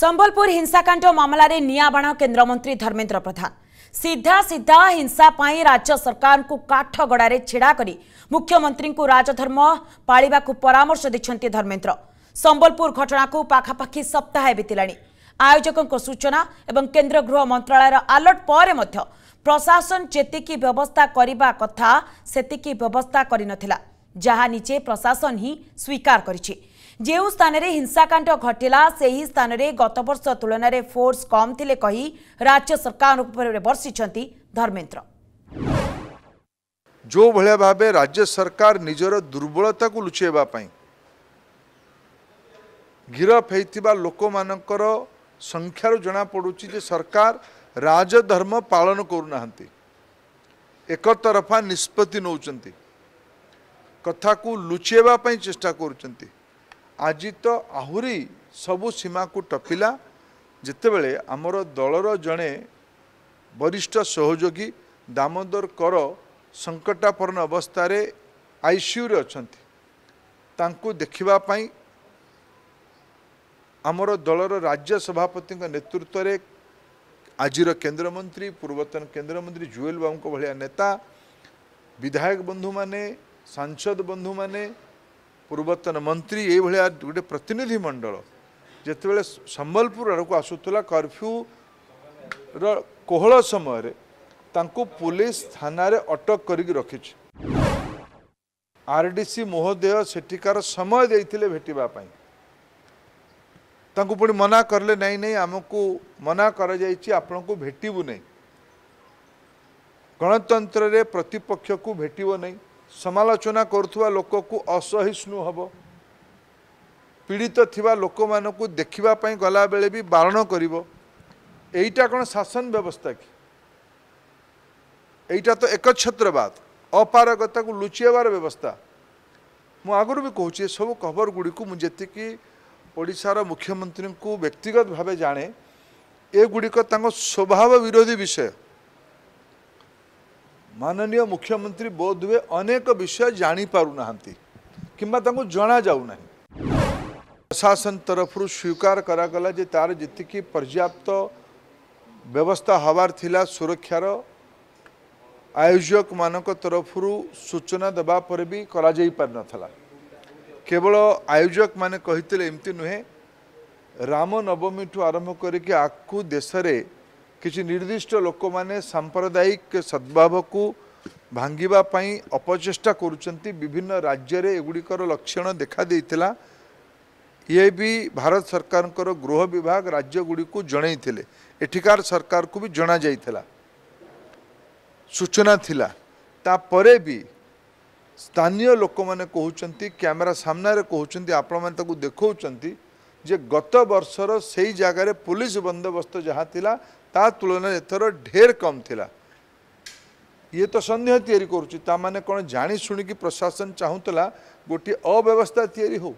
ସମ୍ବଲପୁର ହିଂସାକାଣ୍ଡ ମାମଲାରେ ନିଆଁବାଣ କେନ୍ଦ୍ରମନ୍ତ୍ରୀ ଧର୍ମେନ୍ଦ୍ର ପ୍ରଧାନ ସିଧା ସିଧା ହିଂସା ପାଇଁ ରାଜ୍ୟ ସରକାରଙ୍କୁ କାଠଗଡ଼ାରେ ଛିଡ଼ା କରି ମୁଖ୍ୟମନ୍ତ୍ରୀଙ୍କୁ ରାଜଧର୍ମ ପାଳିବାକୁ ପରାମର୍ଶ ଦେଇଛନ୍ତି ଧର୍ମେନ୍ଦ୍ର ସମ୍ବଲପୁର ଘଟଣାକୁ ପାଖାପାଖି ସପ୍ତାହେ ବିତିଲାଣି ଆୟୋଜକଙ୍କ ସୂଚନା ଏବଂ କେନ୍ଦ୍ର ଗୃହ ମନ୍ତ୍ରଣାଳୟର ଆଲର୍ଟ ପରେ ମଧ୍ୟ ପ୍ରଶାସନ ଯେତିକି ବ୍ୟବସ୍ଥା କରିବା କଥା ସେତିକି ବ୍ୟବସ୍ଥା କରିନଥିଲା ଯାହା ନିଜେ ପ୍ରଶାସନ ହିଁ ସ୍ୱୀକାର କରିଛି ଯେଉଁ ସ୍ଥାନରେ ହିଂସାକାଣ୍ଡ ଘଟିଲା ସେହି ସ୍ଥାନରେ ଗତବର୍ଷ ତୁଳନାରେ ଫୋର୍ସ କମ୍ ଥିଲେ କହି ରାଜ୍ୟ ସରକାରଙ୍କ ଉପରେ ବର୍ଷିଛନ୍ତି ଧର୍ମେନ୍ଦ୍ର ଯେଉଁ ଭଳିଆ ଭାବେ ରାଜ୍ୟ ସରକାର ନିଜର ଦୁର୍ବଳତାକୁ ଲୁଚାଇବା ପାଇଁ ଗିରଫ ହେଇଥିବା ଲୋକମାନଙ୍କର ସଂଖ୍ୟାରୁ ଜଣାପଡ଼ୁଛି ଯେ ସରକାର ରାଜଧର୍ମ ପାଳନ କରୁନାହାନ୍ତି ଏକତରଫା ନିଷ୍ପତ୍ତି ନେଉଛନ୍ତି କଥାକୁ ଲୁଚାଇବା ପାଇଁ ଚେଷ୍ଟା କରୁଛନ୍ତି ଆଜି ତ ଆହୁରି ସବୁ ସୀମାକୁ ଟପିଲା ଯେତେବେଳେ ଆମର ଦଳର ଜଣେ ବରିଷ୍ଠ ସହଯୋଗୀ ଦାମୋଦର କର ସଙ୍କଟାପନ୍ନ ଅବସ୍ଥାରେ ଆଇସିୟୁରେ ଅଛନ୍ତି ତାଙ୍କୁ ଦେଖିବା ପାଇଁ ଆମର ଦଳର ରାଜ୍ୟ ସଭାପତିଙ୍କ ନେତୃତ୍ୱରେ ଆଜିର କେନ୍ଦ୍ରମନ୍ତ୍ରୀ ପୂର୍ବତନ କେନ୍ଦ୍ରମନ୍ତ୍ରୀ ଜୁଏଲ ବାବୁଙ୍କ ଭଳିଆ ନେତା ବିଧାୟକ ବନ୍ଧୁମାନେ ସାଂସଦ ବନ୍ଧୁମାନେ ପୂର୍ବତନ ମନ୍ତ୍ରୀ ଏଇଭଳିଆ ଗୋଟେ ପ୍ରତିନିଧି ମଣ୍ଡଳ ଯେତେବେଳେ ସମ୍ବଲପୁର ଆଡ଼କୁ ଆସୁଥିଲା କର୍ଫ୍ୟୁର କୋହଳ ସମୟରେ ତାଙ୍କୁ ପୋଲିସ ଥାନାରେ ଅଟକ କରିକି ରଖିଛି ଆର୍ ଡି ସି ମହୋଦୟ ସେଠିକାର ସମୟ ଦେଇଥିଲେ ଭେଟିବା ପାଇଁ ତାଙ୍କୁ ପୁଣି ମନା କରିଲେ ନାହିଁ ନାହିଁ ଆମକୁ ମନା କରାଯାଇଛି ଆପଣଙ୍କୁ ଭେଟିବୁ ନାହିଁ ଗଣତନ୍ତ୍ରରେ ପ୍ରତିପକ୍ଷକୁ ଭେଟିବ ନାହିଁ ସମାଲୋଚନା କରୁଥିବା ଲୋକକୁ ଅସହିଷ୍ଣୁ ହେବ ପୀଡ଼ିତ ଥିବା ଲୋକମାନଙ୍କୁ ଦେଖିବା ପାଇଁ ଗଲାବେଳେ ବି ବାରଣ କରିବ ଏଇଟା କ'ଣ ଶାସନ ବ୍ୟବସ୍ଥା କି ଏଇଟା ତ ଏକଛତ୍ରବାଦ ଅପାରଗତାକୁ ଲୁଚିବାର ବ୍ୟବସ୍ଥା ମୁଁ ଆଗରୁ ବି କହୁଛି ଏସବୁ ଖବର ଗୁଡ଼ିକୁ ମୁଁ ଯେତିକି ଓଡ଼ିଶାର ମୁଖ୍ୟମନ୍ତ୍ରୀଙ୍କୁ ବ୍ୟକ୍ତିଗତ ଭାବେ ଜାଣେ ଏଗୁଡ଼ିକ ତାଙ୍କ ସ୍ୱଭାବ ବିରୋଧୀ ବିଷୟ માનનીય મુખ્યમંત્રી બોધવે અનેક વિષય જાણીપારુનાહાંતિ કિંવા તાંકુ જણાଯାଉନାହିଁ પ્રશાસન તરફરૂ સ્વીકાર କରାଗଲା ଯେ ତାର ଯେତିକି ପର୍ଯ୍ୟାପ୍ତ ବ୍ୟବସ୍ଥା ହେବାର ଥିଲା ସୁରକ୍ଷାର ଆୟୋଜକମାନଙ୍କ ତରଫରୁ ସୂଚନା ଦେବା ପରେ ବି କରାଯାଇ ପାରିନଥିଲା କେବଳ ଆୟୋଜକମାନେ କହିଥିଲେ ଏମିତି ନୁହେଁ ରାମନବମୀଠୁ ଆରମ୍ଭ କରିକି ଆକୁ ଦେଶରେ କିଛି ନିର୍ଦ୍ଦିଷ୍ଟ ଲୋକମାନେ ସାମ୍ପ୍ରଦାୟିକ ସଦ୍ଭାବକୁ ଭାଙ୍ଗିବା ପାଇଁ ଅପଚେଷ୍ଟା କରୁଛନ୍ତି ବିଭିନ୍ନ ରାଜ୍ୟରେ ଏଗୁଡ଼ିକର ଲକ୍ଷଣ ଦେଖାଦେଇଥିଲା ଇଏ ବି ଭାରତ ସରକାରଙ୍କର ଗୃହ ବିଭାଗ ରାଜ୍ୟଗୁଡ଼ିକୁ ଜଣାଇଥିଲେ ଏଠିକାର ସରକାରକୁ ବି ଜଣାଯାଇଥିଲା ସୂଚନା ଥିଲା ତାପରେ ବି ସ୍ଥାନୀୟ ଲୋକମାନେ କହୁଛନ୍ତି କ୍ୟାମେରା ସାମ୍ନାରେ କହୁଛନ୍ତି ଆପଣମାନେ ତାକୁ ଦେଖାଉଛନ୍ତି ଯେ ଗତ ବର୍ଷର ସେଇ ଜାଗାରେ ପୋଲିସ ବନ୍ଦୋବସ୍ତ ଯାହା ଥିଲା ता तुलना एथर ढेर कम थिला ये तो संदेह तयारी करू छी ता माने कोन जानी सुनी कि प्रशासन चाहुतला गोटी अव्यवस्था तयारी हो